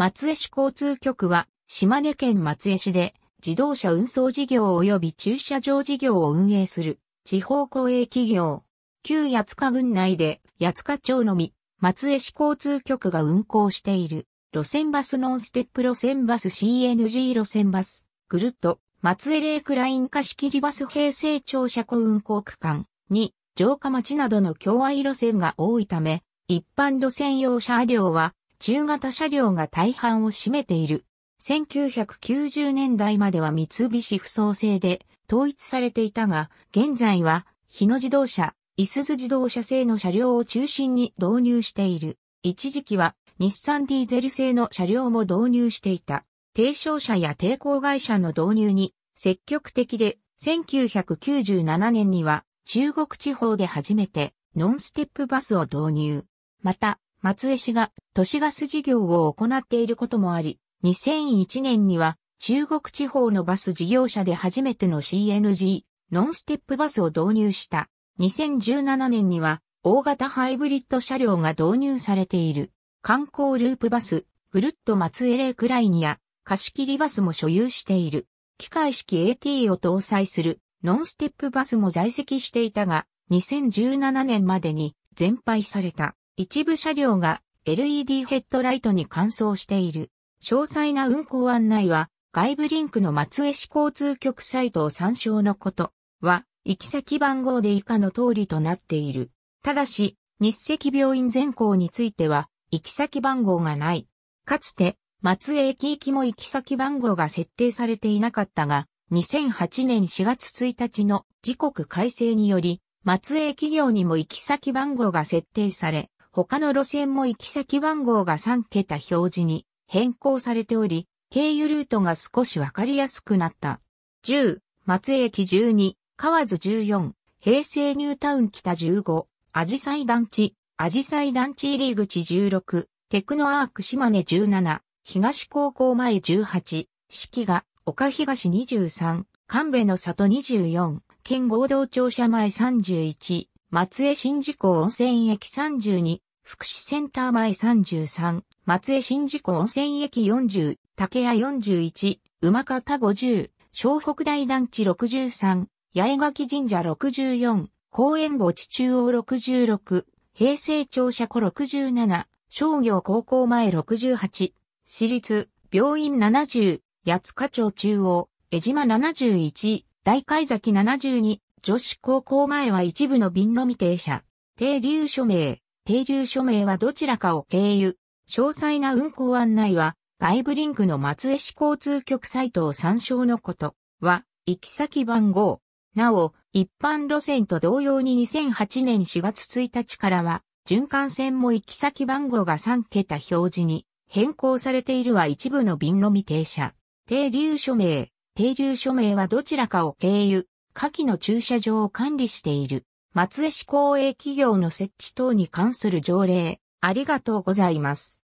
松江市交通局は、島根県松江市で、自動車運送事業及び駐車場事業を運営する、地方公営企業、旧八塚郡内で、八塚町のみ、松江市交通局が運行している、路線バスノンステップ路線バス CNG 路線バス、ぐるっと、松江レイクライン貸し切りバス平成庁車庫運行区間に、城下町などの境愛路線が多いため、一般路線用車両は、中型車両が大半を占めている。1990年代までは三菱不走製で統一されていたが、現在は日野自動車、いすゞ自動車製の車両を中心に導入している。一時期は日産ディーゼル製の車両も導入していた。低商車や抵抗会社の導入に積極的で、1997年には中国地方で初めてノンステップバスを導入。また、松江市が都市ガス事業を行っていることもあり、2001年には中国地方のバス事業者で初めての CNG、ノンステップバスを導入した。2017年には大型ハイブリッド車両が導入されている。観光ループバス、ぐるっと松江レイクラインや貸切バスも所有している。機械式 AT を搭載するノンステップバスも在籍していたが、2017年までに全廃された。一部車両が LED ヘッドライトに換装している。詳細な運行案内は外部リンクの松江市交通局サイトを参照のことは、行き先番号で以下の通りとなっている。ただし、日赤病院全校については、行き先番号がない。かつて、松江駅行きも行き先番号が設定されていなかったが、2008年4月1日の時刻改正により、松江企業にも行き先番号が設定され、他の路線も行き先番号が3桁表示に変更されており、経由ルートが少しわかりやすくなった。10、松江駅12、河津14、平成ニュータウン北15、アジサイ団地、アジサイ団地入り口16、テクノアーク島根17、東高校前18、四季が岡東23、神戸の里24、県合同庁舎前31、松江新事故温泉駅32、福祉センター前33、松江新宿温泉駅40、竹屋41、馬方50、小北大団地63、八重垣神社64、公園墓地中央66、平成庁舎庫67、商業高校前68、私立、病院70、八塚町中央、江島71、大海崎72、女子高校前は一部の便の未停車、停留署名、停留署名はどちらかを経由。詳細な運行案内は、外部リンクの松江市交通局サイトを参照のこと。は、行き先番号。なお、一般路線と同様に2008年4月1日からは、循環線も行き先番号が3桁表示に変更されているは一部の便のみ停車。停留署名。停留署名はどちらかを経由。下記の駐車場を管理している。松江市公営企業の設置等に関する条例、ありがとうございます。